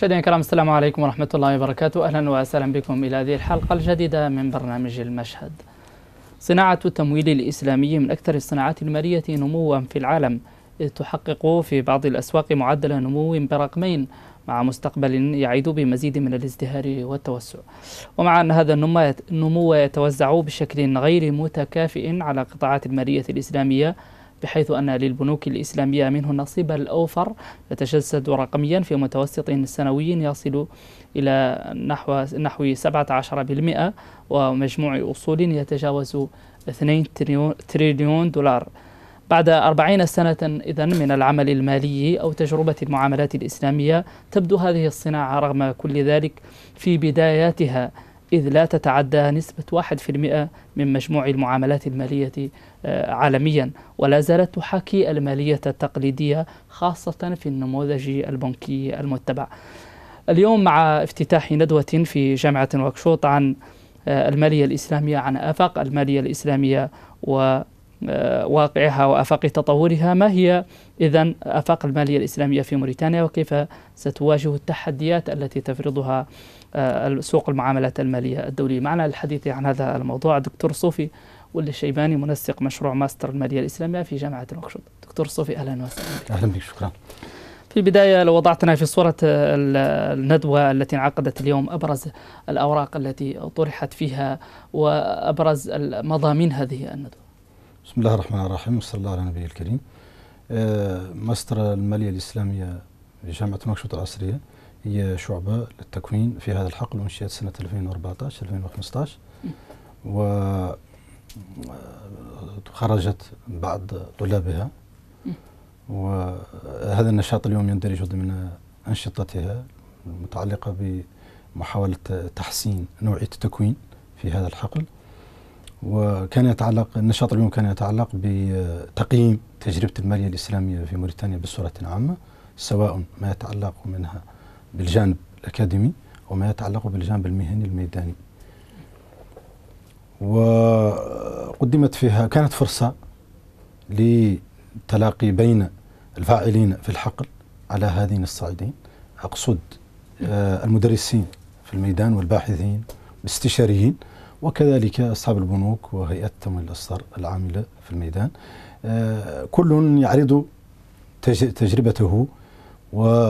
مشاهدينا الكرام السلام عليكم ورحمة الله وبركاته أهلا وسهلا بكم إلى هذه الحلقة الجديدة من برنامج المشهد صناعة التمويل الإسلامي من أكثر الصناعات المالية نموا في العالم إذ تحقق في بعض الأسواق معدل نمو برقمين مع مستقبل يعيد بمزيد من الازدهار والتوسع ومع أن هذا النمو يتوزع بشكل غير متكافئ على قطاعات المالية الإسلامية بحيث أن للبنوك الإسلامية منه النصيب الأوفر يتجسد رقميا في متوسط سنوي يصل إلى نحو نحو 17% ومجموع أصول يتجاوز 2 تريليون دولار بعد أربعين سنة إذا من العمل المالي أو تجربة المعاملات الإسلامية تبدو هذه الصناعة رغم كل ذلك في بداياتها إذ لا تتعدى نسبة 1% من مجموع المعاملات المالية آه، عالميا ولا زالت تحاكي المالية التقليدية خاصة في النموذج البنكي المتبع اليوم مع افتتاح ندوة في جامعة وكشوط عن آه، المالية الإسلامية عن آفاق المالية الإسلامية و آه، واقعها وافاق تطورها ما هي اذا افاق الماليه الاسلاميه في موريتانيا وكيف ستواجه التحديات التي تفرضها آه، سوق المعاملات المالية الدولية معنا الحديث عن هذا الموضوع دكتور صوفي واللي الشيباني منسق مشروع ماستر المالية الإسلامية في جامعة نقشط دكتور صوفي أهلا وسهلا أهلا بك شكرا في البداية لو وضعتنا في صورة الندوة التي انعقدت اليوم أبرز الأوراق التي طرحت فيها وأبرز مضامين هذه الندوة بسم الله الرحمن الرحيم وصلى الله على النبي الكريم آه، ماستر المالية الإسلامية في جامعة نقشط العصرية هي شعبة للتكوين في هذا الحقل أنشئت سنة 2014 2015 وخرجت بعض طلابها وهذا النشاط اليوم يندرج ضمن أنشطتها المتعلقة بمحاولة تحسين نوعية التكوين في هذا الحقل وكان يتعلق النشاط اليوم كان يتعلق بتقييم تجربة المالية الإسلامية في موريتانيا بصورة عامة سواء ما يتعلق منها بالجانب الأكاديمي وما يتعلق بالجانب المهني الميداني وقدمت فيها كانت فرصة للتلاقي بين الفاعلين في الحقل على هذين الصعيدين أقصد آه، المدرسين في الميدان والباحثين والاستشاريين وكذلك أصحاب البنوك وهيئة تمويل الأصفر العاملة في الميدان آه، كل يعرض تجربته و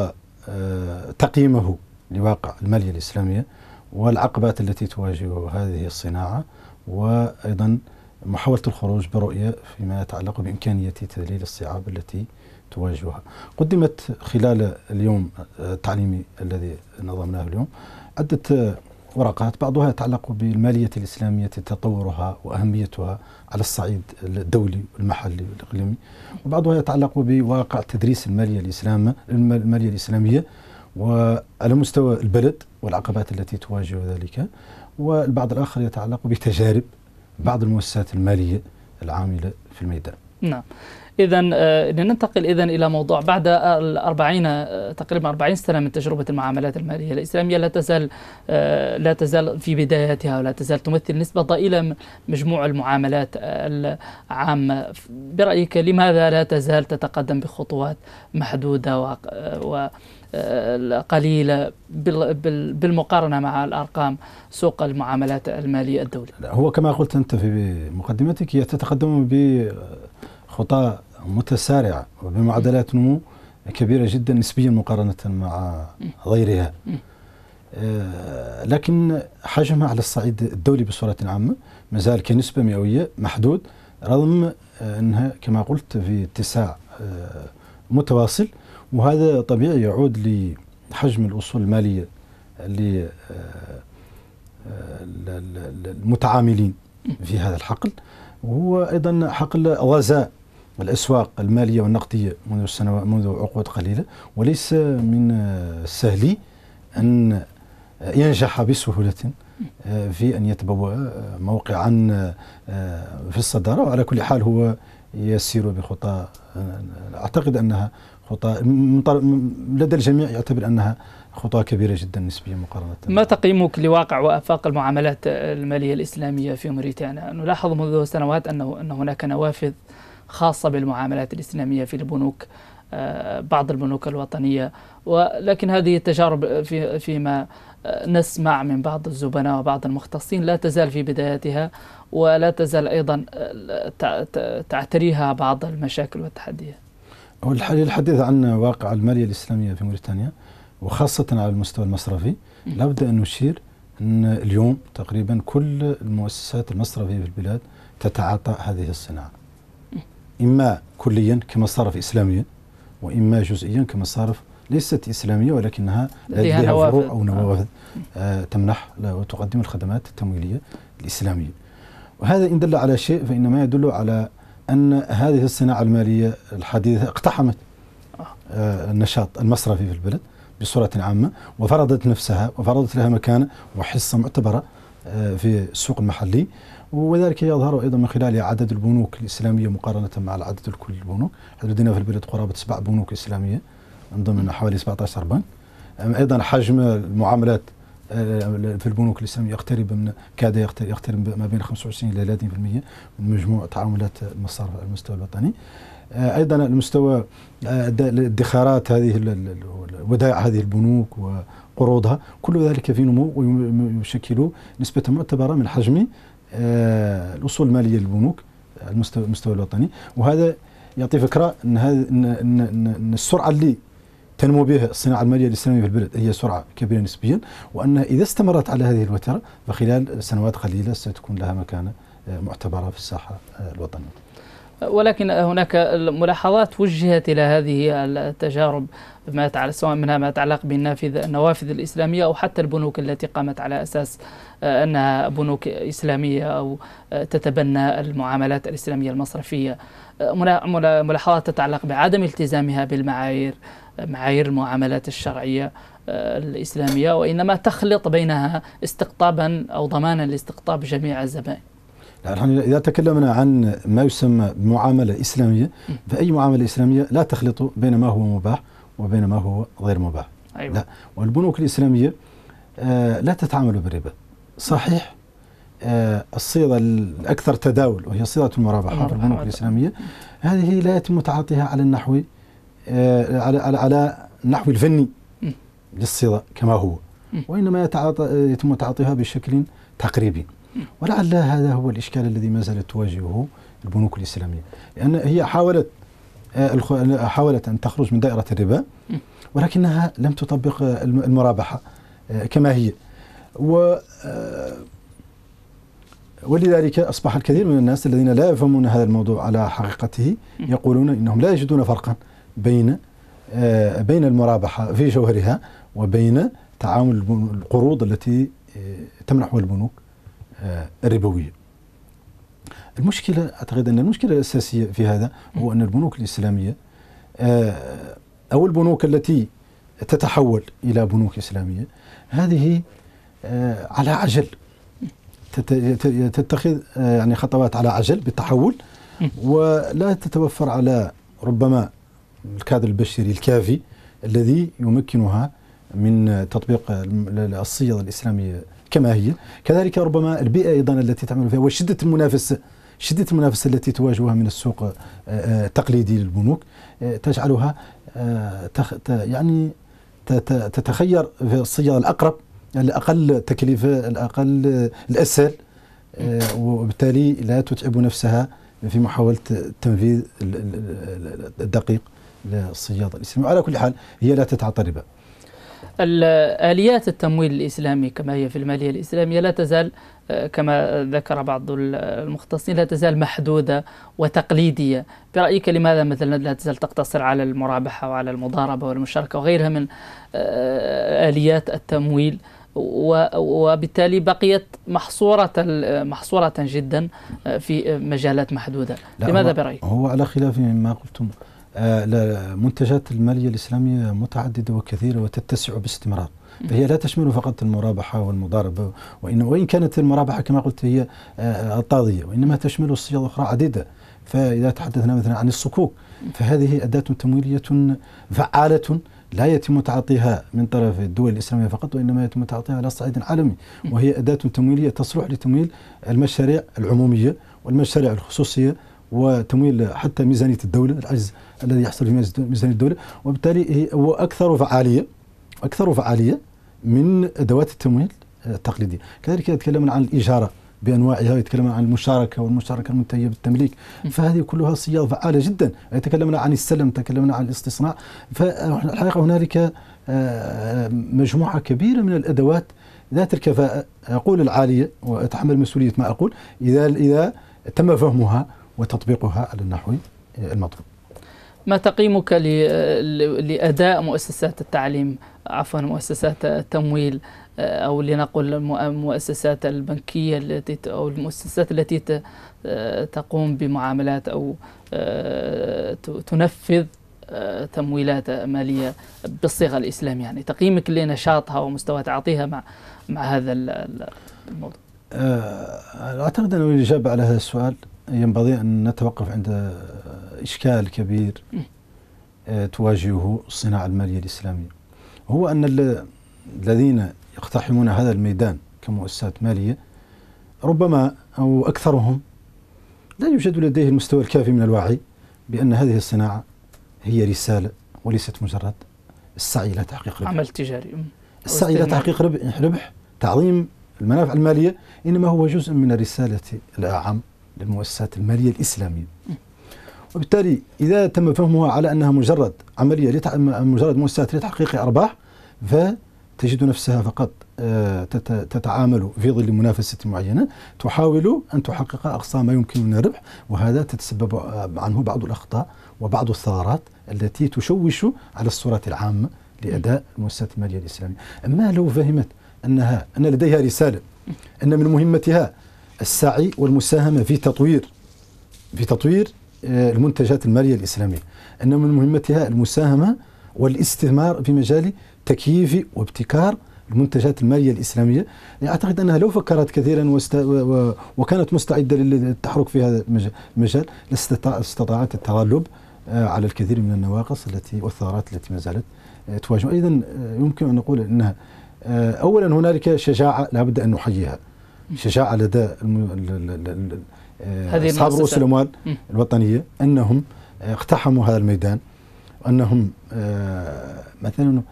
آه، تقييمه لواقع المالية الإسلامية والعقبات التي تواجه هذه الصناعة وأيضا محاولة الخروج برؤية فيما يتعلق بإمكانية تذليل الصعاب التي تواجهها قدمت خلال اليوم آه، التعليمي الذي نظمناه اليوم عدة ورقات بعضها يتعلق بالمالية الإسلامية تطورها وأهميتها على الصعيد الدولي والمحلي والإقليمي وبعضها يتعلق بواقع تدريس المالية الإسلام المالية الإسلامية وعلى مستوى البلد والعقبات التي تواجه ذلك والبعض الآخر يتعلق بتجارب بعض المؤسسات المالية العاملة في الميدان نعم إذا آه، لننتقل إذا إلى موضوع بعد 40 آه، تقريبا 40 سنة من تجربة المعاملات المالية الإسلامية لا تزال آه، لا تزال في بدايتها ولا تزال تمثل نسبة ضئيلة من مجموع المعاملات العامة برأيك لماذا لا تزال تتقدم بخطوات محدودة و, قليلة بالمقارنة مع الأرقام سوق المعاملات المالية الدولي هو كما قلت أنت في مقدمتك هي تتقدم بخطى متسارعة وبمعدلات نمو كبيرة جدا نسبيا مقارنة مع غيرها آه، لكن حجمها على الصعيد الدولي بصورة عامة ما زال كنسبة مئوية محدود رغم آه، أنها كما قلت في اتساع آه، متواصل وهذا طبيعي يعود لحجم الأصول المالية للمتعاملين في هذا الحقل وهو أيضا حقل غزاء الأسواق المالية والنقدية منذ سنوات منذ عقود قليلة وليس من السهل أن ينجح بسهولة آه، في أن يتبوأ آه، موقعا آه، في الصدارة وعلى كل حال هو يسير بخطى أعتقد أنها خطى لدى الجميع يعتبر أنها خطى كبيرة جدا نسبيا مقارنة ما تقييمك لواقع وآفاق المعاملات المالية الإسلامية في موريتانيا نلاحظ منذ سنوات أنه أن هناك نوافذ خاصة بالمعاملات الإسلامية في البنوك آه، بعض البنوك الوطنية ولكن هذه التجارب في فيما آه، نسمع من بعض الزبناء وبعض المختصين لا تزال في بداياتها ولا تزال أيضا آه، تعتريها بعض المشاكل والتحديات الحديث عن واقع المالية الإسلامية في موريتانيا وخاصة على المستوى المصرفي لابد أن نشير أن اليوم تقريبا كل المؤسسات المصرفية في البلاد تتعاطى هذه الصناعة إما كليا كمصارف إسلامية وإما جزئيا كمصارف ليست إسلامية ولكنها لديها فروع أو نوافذ آه, آه، تمنح وتقدم الخدمات التمويلية الإسلامية وهذا إن دل على شيء فإنما يدل على أن هذه الصناعة المالية الحديثة اقتحمت آه, آه، النشاط المصرفي في البلد بصورة عامة وفرضت نفسها وفرضت لها مكانة وحصة معتبرة آه في السوق المحلي وذلك يظهر أيضا من خلال عدد البنوك الإسلامية مقارنة مع العدد الكل البنوك لدينا في البلاد قرابة سبع بنوك إسلامية من ضمن حوالي 17 بنك أيضا حجم المعاملات آه، في البنوك الاسلاميه يقترب من كاد يقترب ما بين 25 الى 30% من مجموع تعاملات المصارف على المستوى الوطني. آه، ايضا المستوى آه، الادخارات هذه ودائع هذه البنوك وقروضها كل ذلك في نمو ويشكل نسبه معتبره من حجم آه، الاصول الماليه للبنوك على المستوى المستوى الوطني وهذا يعطي فكره ان هذا ان السرعه اللي تنمو بها الصناعه الماليه الاسلاميه في البلد هي سرعه كبيره نسبيا وان اذا استمرت على هذه الوتر فخلال سنوات قليله ستكون لها مكانه آه، معتبره في الساحه آه، الوطنيه. ولكن هناك ملاحظات وجهت إلى هذه التجارب ما يتعلق سواء منها ما يتعلق بالنافذ النوافذ الإسلامية أو حتى البنوك التي قامت على أساس آه، أنها بنوك إسلامية أو آه، تتبنى المعاملات الإسلامية المصرفية آه، ملاحظات تتعلق بعدم التزامها بالمعايير معايير المعاملات الشرعية الإسلامية وإنما تخلط بينها استقطابا أو ضمانا لاستقطاب جميع الزبائن نحن إذا تكلمنا عن ما يسمى معاملة إسلامية فأي معاملة إسلامية لا تخلط بين ما هو مباح وبين ما هو غير مباح أيوة. لا والبنوك الإسلامية آه، لا تتعامل بالربا صحيح آه، الصيغة الأكثر تداول وهي صيغة المرابحة في البنوك الإسلامية هذه لا يتم تعاطيها على النحو آه، على على النحو الفني للصيغة كما هو وإنما يتم تعاطيها بشكل تقريبي ولعل هذا هو الإشكال الذي ما زالت تواجهه البنوك الإسلامية لأن هي حاولت آه، حاولت أن تخرج من دائرة الربا ولكنها لم تطبق المرابحة آه، كما هي و آه، ولذلك أصبح الكثير من الناس الذين لا يفهمون هذا الموضوع على حقيقته يقولون إنهم لا يجدون فرقا بين بين المرابحة في جوهرها وبين تعامل القروض التي تمنحها البنوك الربوية المشكلة أعتقد أن المشكلة الأساسية في هذا هو أن البنوك الإسلامية آه، أو البنوك التي تتحول إلى بنوك إسلامية هذه آه، على عجل تتخذ آه، يعني خطوات على عجل بالتحول ولا تتوفر على ربما الكادر البشري الكافي الذي يمكنها من تطبيق الصيغ الإسلامية كما هي كذلك ربما البيئة أيضا التي تعمل فيها وشدة المنافسة شدة المنافسة التي تواجهها من السوق التقليدي آه، آه، للبنوك آه، تجعلها يعني تتخير في الصيغ الأقرب الأقل تكلفة الأقل الأسهل وبالتالي لا تتعب نفسها في محاولة التنفيذ الدقيق للصياد الإسلامي وعلى كل حال هي لا تتعطى آليات التمويل الإسلامي كما هي في المالية الإسلامية لا تزال آه، كما ذكر بعض المختصين لا تزال محدودة وتقليدية برأيك لماذا مثلا لا تزال تقتصر على المرابحة وعلى المضاربة والمشاركة وغيرها من آه، آليات التمويل وبالتالي بقيت محصورة محصورة جدا آه، في مجالات محدودة لماذا برأيك؟ هو على خلاف مما قلتم آه، منتجات المالية الإسلامية متعددة وكثيرة وتتسع باستمرار فهي لا تشمل فقط المرابحة والمضاربة وإن, وإن كانت المرابحة كما قلت هي آه، الطاضية وإنما تشمل صيغ أخرى عديدة فإذا تحدثنا مثلا عن الصكوك فهذه أداة تمويلية فعالة لا يتم تعاطيها من طرف الدول الإسلامية فقط وإنما يتم تعاطيها على الصعيد العالمي وهي أداة تمويلية تصلح لتمويل المشاريع العمومية والمشاريع الخصوصية وتمويل حتى ميزانيه الدوله العجز الذي يحصل في ميزانيه الدوله وبالتالي هو اكثر فعاليه اكثر فعاليه من ادوات التمويل التقليديه كذلك يتكلمون عن الاجاره بانواعها يتكلمون عن المشاركه والمشاركه المنتهيه بالتمليك فهذه كلها صياغ فعاله جدا يتكلمون عن السلم تكلمنا عن الاستصناع فالحقيقه هنالك آه، مجموعه كبيره من الادوات ذات الكفاءه اقول العاليه واتحمل مسؤوليه ما اقول اذا اذا تم فهمها وتطبيقها على النحو المطلوب ما تقييمك لأداء مؤسسات التعليم عفوا مؤسسات التمويل آه، أو لنقل المؤسسات البنكية التي أو المؤسسات التي آه، تقوم بمعاملات أو آه، تنفذ تمويلات مالية بالصيغة الإسلامية يعني تقييمك لنشاطها ومستوى تعاطيها مع مع هذا الموضوع أعتقد أن الإجابة على هذا السؤال ينبغي أن نتوقف عند إشكال كبير آه، تواجهه الصناعة المالية الإسلامية هو أن الذين يقتحمون هذا الميدان كمؤسسات مالية ربما أو أكثرهم لا يوجد لديه المستوى الكافي من الوعي بأن هذه الصناعة هي رسالة وليست مجرد السعي إلى تحقيق ربح عمل تجاري السعي إلى تحقيق ربح تعظيم المنافع المالية إنما هو جزء من الرسالة العام للمؤسسات المالية الإسلامية وبالتالي إذا تم فهمها على أنها مجرد عملية مجرد مؤسسات لتحقيق أرباح فتجد نفسها فقط آه، تتعامل في ظل منافسة معينة تحاول أن تحقق أقصى ما يمكن من الربح وهذا تتسبب آه، عنه بعض الأخطاء وبعض الثغرات التي تشوش على الصورة العامة لأداء المؤسسات المالية الإسلامية أما لو فهمت أنها أن لديها رسالة أن من مهمتها السعي والمساهمة في تطوير في تطوير آه، المنتجات المالية الإسلامية أن من مهمتها المساهمة والاستثمار في مجال تكييف وابتكار المنتجات المالية الإسلامية يعني أعتقد أنها لو فكرت كثيرا وست... و... وكانت مستعدة للتحرك في هذا المجال لاستطاعت التغلب آه، على الكثير من النواقص التي والثغرات التي ما زالت آه، تواجه أيضا يمكن أن نقول أنها أولا هنالك شجاعة لابد أن نحييها شجاعه لدى آه، اصحاب رؤوس الاموال الوطنيه انهم آه، اقتحموا هذا الميدان وانهم آه، مثلا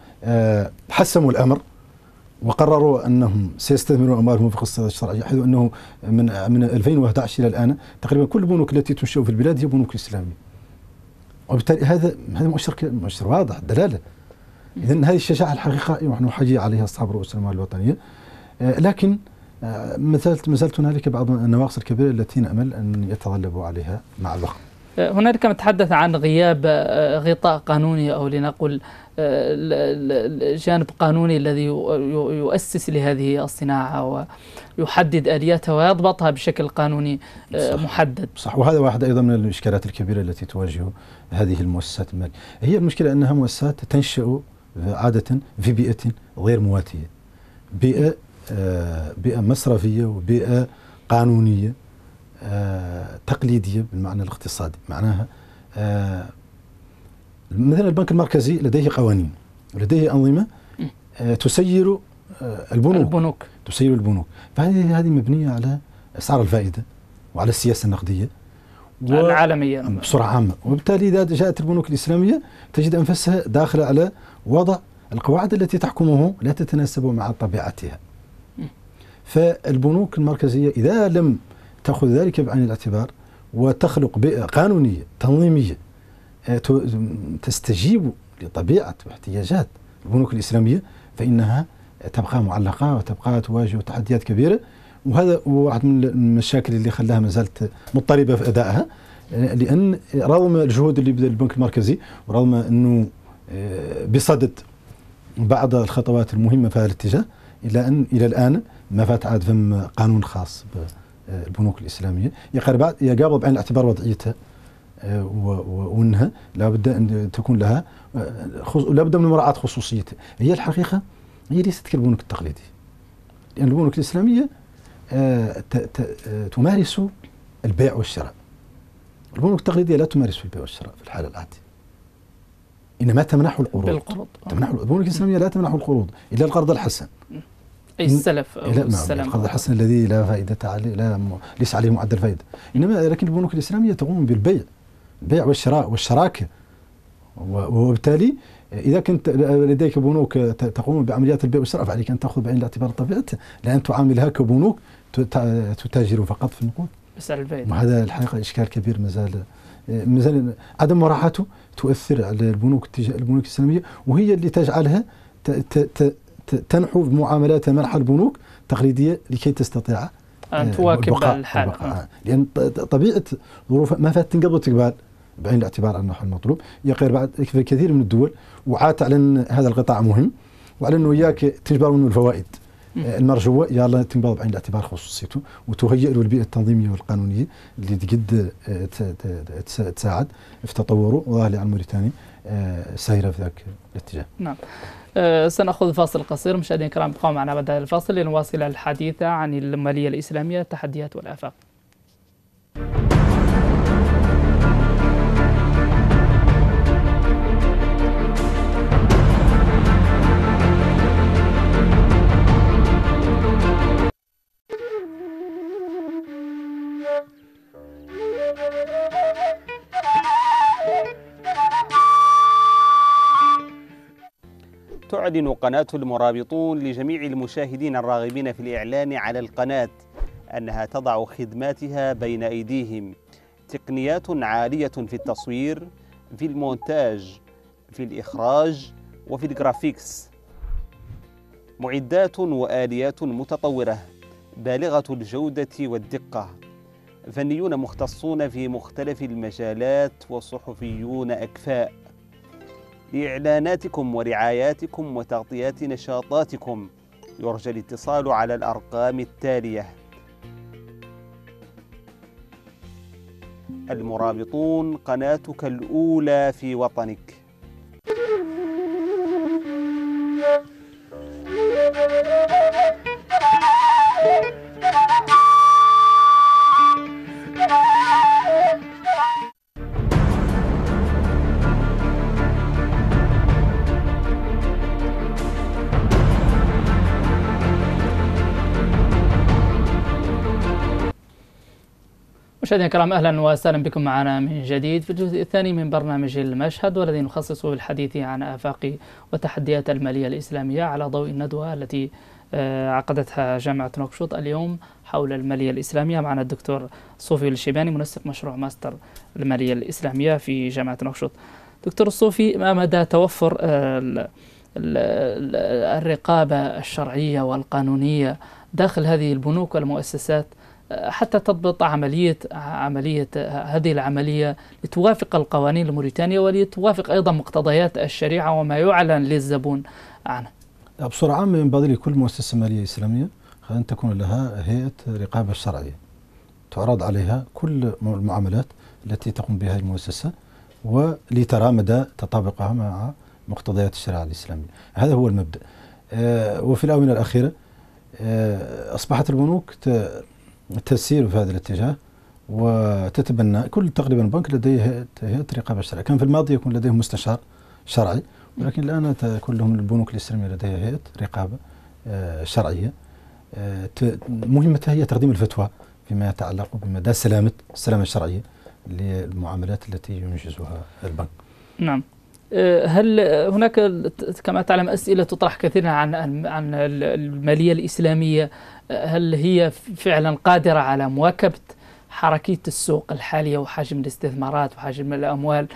حسموا الامر وقرروا انهم سيستثمرون اموالهم في قصه الشرعيه حيث انه من من 2011 الى الان تقريبا كل البنوك التي تنشئ في البلاد هي بنوك اسلاميه. وبالتالي هذا هذا مؤشر مؤشر واضح دلاله. اذا هذه الشجاعه الحقيقه نحن نحيي عليها اصحاب رؤوس الاموال الوطنيه لكن مثلت ما زالت هنالك بعض النواقص الكبيره التي نامل ان يتغلبوا عليها مع الوقت. أه، هنالك من تحدث عن غياب أه، غطاء قانوني او لنقل الجانب أه، القانوني الذي يؤسس لهذه الصناعه ويحدد الياتها ويضبطها بشكل قانوني صح محدد. صح وهذا واحد ايضا من الاشكالات الكبيره التي تواجه هذه المؤسسات الماليه. هي المشكله انها مؤسسات تنشا عاده في بيئه غير مواتيه. بيئه آه، بيئة مصرفية وبيئة قانونية آه، تقليدية بالمعنى الاقتصادي معناها آه، مثلا البنك المركزي لديه قوانين ولديه أنظمة تسير البنوك البنوك تسير البنوك فهذه هذه مبنية على أسعار الفائدة وعلى السياسة النقدية و... العالمية بصورة عامة وبالتالي إذا جاءت البنوك الإسلامية تجد أنفسها داخلة على وضع القواعد التي تحكمه لا تتناسب مع طبيعتها فالبنوك المركزية إذا لم تأخذ ذلك بعين الاعتبار وتخلق بيئة قانونية تنظيمية آه، تستجيب لطبيعة واحتياجات البنوك الإسلامية فإنها تبقى معلقة وتبقى تواجه تحديات كبيرة وهذا واحد من المشاكل اللي خلاها ما زالت مضطربة في أدائها آه، لأن رغم الجهود اللي بدأ البنك المركزي ورغم أنه آه، بصدد بعض الخطوات المهمة في هذا الاتجاه إلا أن إلى الآن ما عاد فم قانون خاص بالبنوك الاسلاميه يقابل يقابل بعين الاعتبار وضعيتها آه، وانها لابد ان تكون لها آه، لابد من مراعاه خصوصيتها هي الحقيقه هي ليست كالبنوك التقليدي لان البنوك الاسلاميه آه، تمارس البيع والشراء البنوك التقليديه لا تمارس البيع والشراء في الحاله العاديه انما تمنح القروض بالقروض تمنح البنوك الاسلاميه لا تمنح القروض الا القرض الحسن أي السلف أو إيه، لا نعم، السلام القرض الحسن الذي لا فائدة عليه لا م... ليس عليه معدل فائدة إنما لكن البنوك الإسلامية تقوم بالبيع البيع والشراء والشراكة وبالتالي إذا كنت لديك بنوك تقوم بعمليات البيع والشراء فعليك أن تأخذ بعين الاعتبار طبيعته لأن تعاملها كبنوك تتاجر فقط في النقود بس على البيع وهذا الحقيقة إشكال كبير مازال مازال عدم مراعاته تؤثر على البنوك البنوك الإسلامية وهي اللي تجعلها تنحو بمعاملات منح البنوك التقليديه لكي تستطيع ان آه، تواكب الحال البقاء. نعم. لان طبيعه ظروف ما فات تنقبض وتقبال بعين الاعتبار انه المطلوب يقر بعد في كثير من الدول وعات على ان هذا القطاع مهم وعلى انه اياك تجبر منه الفوائد آه، المرجوه يلا تنقبض بعين الاعتبار خصوصيته وتهيئ له البيئه التنظيميه والقانونيه اللي تقد آه، تساعد في تطوره وظاهر على موريتانيا سايره في ذاك الاتجاه. نعم. آه، سنأخذ فاصل قصير مشاهدينا الكرام ابقوا معنا بعد الفاصل لنواصل الحديث عن المالية الإسلامية التحديات والآفاق تعلن قناة المرابطون لجميع المشاهدين الراغبين في الإعلان على القناة أنها تضع خدماتها بين أيديهم تقنيات عالية في التصوير في المونتاج في الإخراج وفي الجرافيكس معدات وآليات متطورة بالغة الجودة والدقة فنيون مختصون في مختلف المجالات وصحفيون أكفاء لإعلاناتكم ورعاياتكم وتغطيات نشاطاتكم يرجى الاتصال على الأرقام التالية المرابطون قناتك الأولى في وطنك مشاهدينا الكرام اهلا وسهلا بكم معنا من جديد في الجزء الثاني من برنامج المشهد والذي نخصصه بالحديث عن افاق وتحديات الماليه الاسلاميه على ضوء الندوه التي آه، عقدتها جامعه نوكشوط اليوم حول الماليه الاسلاميه معنا الدكتور صوفي الشيباني منسق مشروع ماستر الماليه الاسلاميه في جامعه نوكشوط. دكتور الصوفي ما مدى توفر آه، الرقابه الشرعيه والقانونيه داخل هذه البنوك والمؤسسات حتى تضبط عملية عملية هذه العملية لتوافق القوانين الموريتانية ولتوافق أيضا مقتضيات الشريعة وما يعلن للزبون عنه بصورة عامة ينبغي لكل مؤسسة مالية إسلامية أن تكون لها هيئة رقابة شرعية تعرض عليها كل المعاملات التي تقوم بها المؤسسة ولترى مدى تطابقها مع مقتضيات الشريعة الإسلامية هذا هو المبدأ آه، وفي الآونة الأخيرة آه، أصبحت البنوك تسير في هذا الاتجاه وتتبنى كل تقريبا بنك لديه هيئه رقابه شرعيه كان في الماضي يكون لديه مستشار شرعي ولكن الان كلهم البنوك الاسلاميه لديها هيئه رقابه شرعيه آه، مهمتها هي تقديم الفتوى فيما يتعلق بمدى سلامه السلامه الشرعيه للمعاملات التي ينجزها البنك نعم آه، هل هناك كما تعلم أسئلة تطرح كثيرا عن عن المالية الإسلامية آه، هل هي فعلا قادرة على مواكبة حركية السوق الحالية وحجم الاستثمارات وحجم الأموال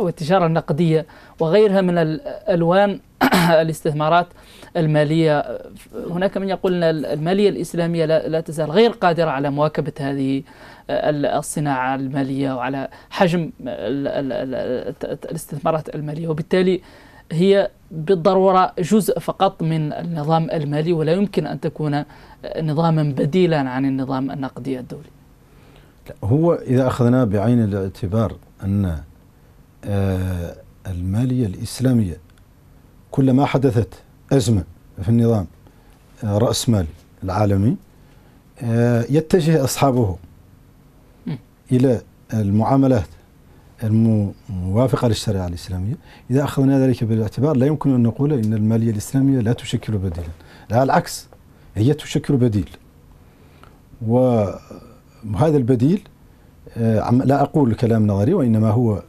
والتجارة النقدية وغيرها من الألوان الاستثمارات المالية هناك من يقول أن المالية الإسلامية لا تزال غير قادرة على مواكبة هذه الصناعه الماليه وعلى حجم الاستثمارات الماليه وبالتالي هي بالضروره جزء فقط من النظام المالي ولا يمكن ان تكون نظاما بديلا عن النظام النقدي الدولي. هو اذا اخذنا بعين الاعتبار ان آه، الماليه الاسلاميه كلما حدثت ازمه في النظام آه، راس مال العالمي آه، يتجه اصحابه إلى المعاملات الموافقة للشريعة الإسلامية إذا أخذنا ذلك بالاعتبار لا يمكن أن نقول إن المالية الإسلامية لا تشكل بديلا لا العكس هي تشكل بديل وهذا البديل آه، لا أقول كلام نظري وإنما هو آه،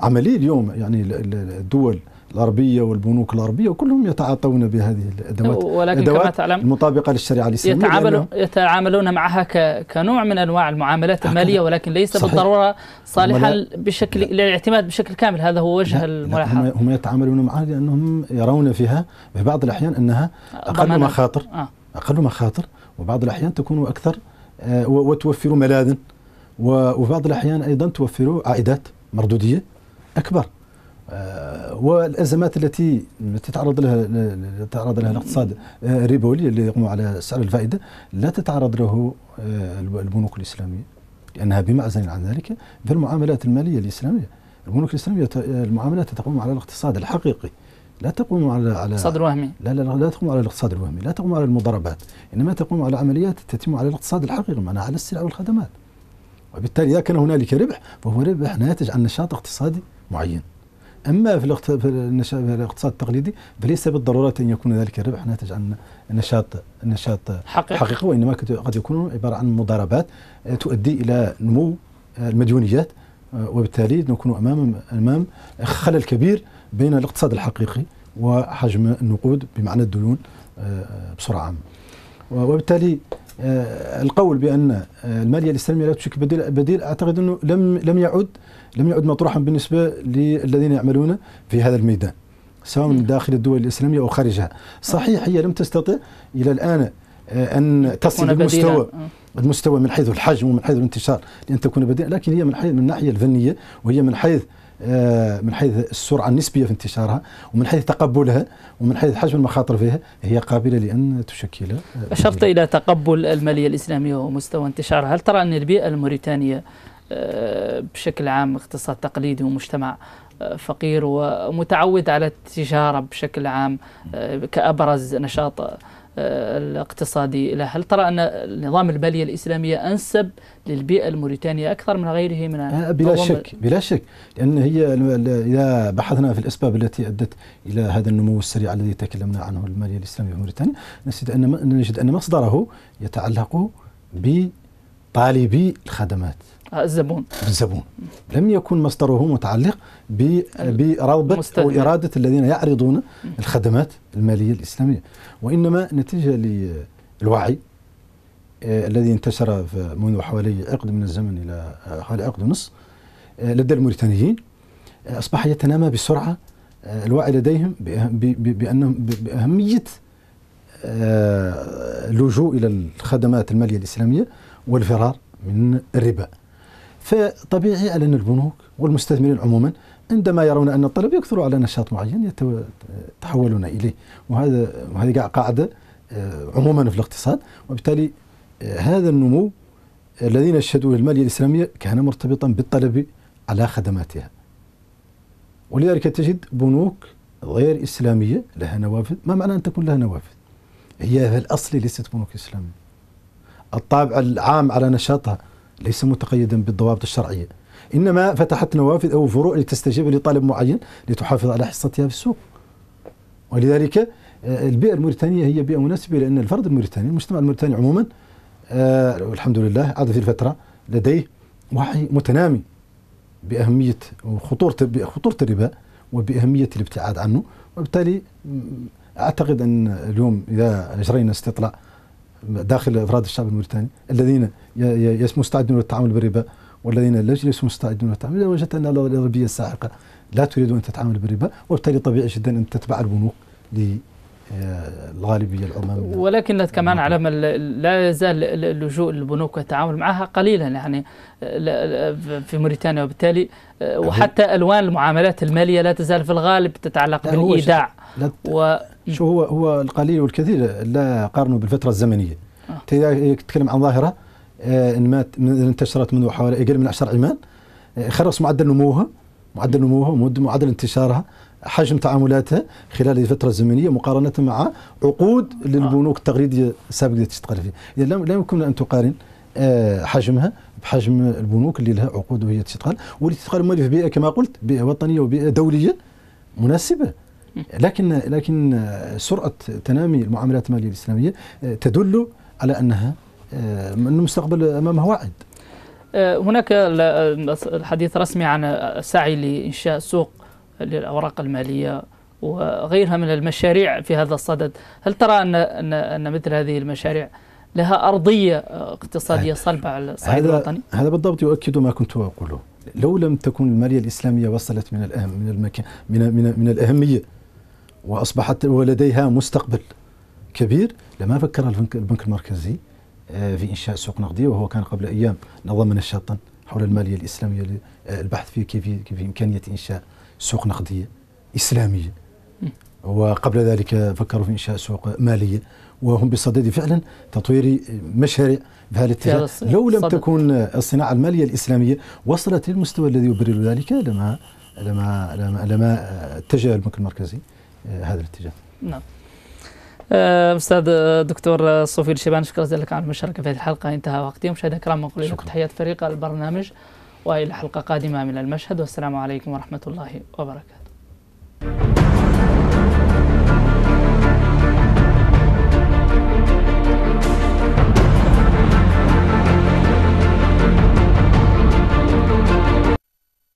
عملي اليوم يعني الدول الغربيه والبنوك الغربيه وكلهم يتعاطون بهذه الادوات ولكن الأدوات كما تعلم المطابقه للشريعه الاسلاميه يتعاملون يتعاملون معها كنوع من انواع المعاملات الماليه ولكن ليس صحيح. بالضروره صالحا لا بشكل للاعتماد بشكل كامل هذا هو وجه الملاحظه هم يتعاملون معها لانهم يرون فيها في بعض الاحيان انها اقل مخاطر آه. اقل مخاطر وبعض الاحيان تكون اكثر آه وتوفر ملاذا وبعض الاحيان ايضا توفر عائدات مردوديه اكبر آه، والازمات التي تتعرض لها تتعرض لها الاقتصاد الربوي آه، اللي يقوم على سعر الفائده لا تتعرض له آه، البنوك الاسلاميه لانها بمعزل عن ذلك في المعاملات الماليه الاسلاميه البنوك الاسلاميه آه، المعاملات تقوم على الاقتصاد الحقيقي لا تقوم على على الاقتصاد الوهمي لا لا لا تقوم على الاقتصاد الوهمي لا تقوم على المضاربات انما تقوم على عمليات تتم على الاقتصاد الحقيقي معناها على السلع والخدمات وبالتالي اذا كان هنالك ربح فهو ربح ناتج عن نشاط اقتصادي معين أما في, الاقتصاد الاقتصاد التقليدي فليس بالضرورة أن يكون ذلك الربح ناتج عن نشاط نشاط حقيقي, حقيقي وإنما قد يكون عبارة عن مضاربات آه، تؤدي إلى نمو آه، المديونيات آه، وبالتالي نكون أمام أمام خلل كبير بين الاقتصاد الحقيقي وحجم النقود بمعنى الديون بصورة عامة وبالتالي آه، القول بان آه، الماليه الاسلاميه لا تشكل بديل بديل اعتقد انه لم لم يعد لم يعد مطروحا بالنسبه للذين يعملون في هذا الميدان سواء من داخل الدول الاسلاميه او خارجها صحيح هي لم تستطع الى الان آه، ان تصل المستوى المستوى من حيث الحجم ومن حيث الانتشار لان تكون بديلا لكن هي من حيث من الناحيه الفنيه وهي من حيث آه، من حيث السرعه النسبيه في انتشارها ومن حيث تقبلها ومن حيث حجم المخاطر فيها هي قابله لان تشكل اشرت الى تقبل الماليه الاسلاميه ومستوى انتشارها، هل ترى ان البيئه الموريتانيه آه، بشكل عام اقتصاد تقليدي ومجتمع آه، فقير ومتعود على التجاره بشكل عام كابرز نشاط آه، الاقتصادي لها هل ترى أن النظام البالية الإسلامية أنسب للبيئة الموريتانية أكثر من غيره من آه، بلا شك بلا شك لأن هي إذا بحثنا في الأسباب التي أدت إلى هذا النمو السريع الذي تكلمنا عنه المالية الإسلامية في موريتانيا نجد أن نجد أن مصدره يتعلق بطالبي الخدمات آه، الزبون الزبون لم يكن مصدره متعلق برغبة أو إرادة الذين يعرضون الخدمات المالية الإسلامية وإنما نتيجة للوعي آه، الذي انتشر منذ حوالي عقد من الزمن إلى آه، حوالي عقد ونصف لدى الموريتانيين أصبح يتنامى بسرعة الوعي لديهم بأنهم بأهمية اللجوء إلى الخدمات المالية الإسلامية والفرار من الربا فطبيعي على أن البنوك والمستثمرين عموما عندما يرون أن الطلب يكثر على نشاط معين يتحولون إليه وهذا وهذه قاعدة آه، عموما في الاقتصاد وبالتالي آه، هذا النمو الذي نشهده المالية الإسلامية كان مرتبطا بالطلب على خدماتها ولذلك تجد بنوك غير إسلامية لها نوافذ ما معنى أن تكون لها نوافذ هي في الأصل ليست بنوك إسلامية الطابع العام على نشاطها ليس متقيدا بالضوابط الشرعية إنما فتحت نوافذ أو فروع لتستجيب لطالب معين لتحافظ على حصتها في السوق ولذلك آه، البيئة الموريتانية هي بيئة مناسبة لأن الفرد الموريتاني المجتمع الموريتاني عموما آه، الحمد لله عاد في الفترة لديه وعي متنامي بأهمية وخطورة خطورة الربا وبأهمية الابتعاد عنه وبالتالي أعتقد أن اليوم إذا أجرينا استطلاع داخل افراد الشعب الموريتاني الذين مستعدون للتعامل بالربا والذين لا مستعدون للتعامل وجدت ان الغربيه الساحقه لا تريد ان تتعامل بالربا وبالتالي طبيعي جدا ان تتبع البنوك آه، الغالبية الأمم ولكن كمان على ما لا يزال اللجوء للبنوك والتعامل معها قليلا يعني آه، في موريتانيا وبالتالي آه، وحتى ألوان المعاملات المالية لا تزال في الغالب تتعلق بالإيداع و شو هو هو القليل والكثير لا قارنه بالفترة الزمنية تتكلم عن ظاهرة انمات انتشرت منذ حوالي أقل من 10 عمان خرص معدل نموها معدل نموها معدل انتشارها حجم تعاملاتها خلال الفترة الزمنية مقارنة مع عقود للبنوك التقليدية السابقة اللي تشتغل فيها إذا لا يمكن أن تقارن آه، حجمها بحجم البنوك اللي لها عقود وهي تشتغل واللي تشتغل في بيئة كما قلت بيئة وطنية وبيئة دولية مناسبة لكن لكن سرعة تنامي المعاملات المالية الإسلامية آه، تدل على أنها آه، أن المستقبل أمامها واعد هناك الحديث رسمي عن السعي لإنشاء سوق للأوراق المالية وغيرها من المشاريع في هذا الصدد هل ترى أن, أن, أن مثل هذه المشاريع لها أرضية اقتصادية صلبة على الصعيد الوطني هذا بالضبط يؤكد ما كنت أقوله لو لم تكن المالية الإسلامية وصلت من الأهم من المكان من من, من الأهمية وأصبحت ولديها مستقبل كبير لما فكر البنك المركزي آه، في إنشاء سوق نقديه وهو كان قبل أيام نظم نشاطا حول المالية الإسلامية آه، البحث في كيف في إمكانية إنشاء سوق نقدية إسلامية وقبل ذلك فكروا في إنشاء سوق مالية وهم بصدد فعلا تطوير مشاريع بهذا الاتجاه لو لم صدق. تكن الصناعة المالية الإسلامية وصلت للمستوى الذي يبرر ذلك لما لما لما, لما اتجه البنك المركزي آه، هذا الاتجاه نعم آه، استاذ دكتور صوفي الشيبان شكرا جزيلا لك على المشاركه في هذه الحلقه انتهى وقتي مشاهدينا الكرام نقول لكم تحيات فريق البرنامج وإلى حلقة قادمة من المشهد والسلام عليكم ورحمة الله وبركاته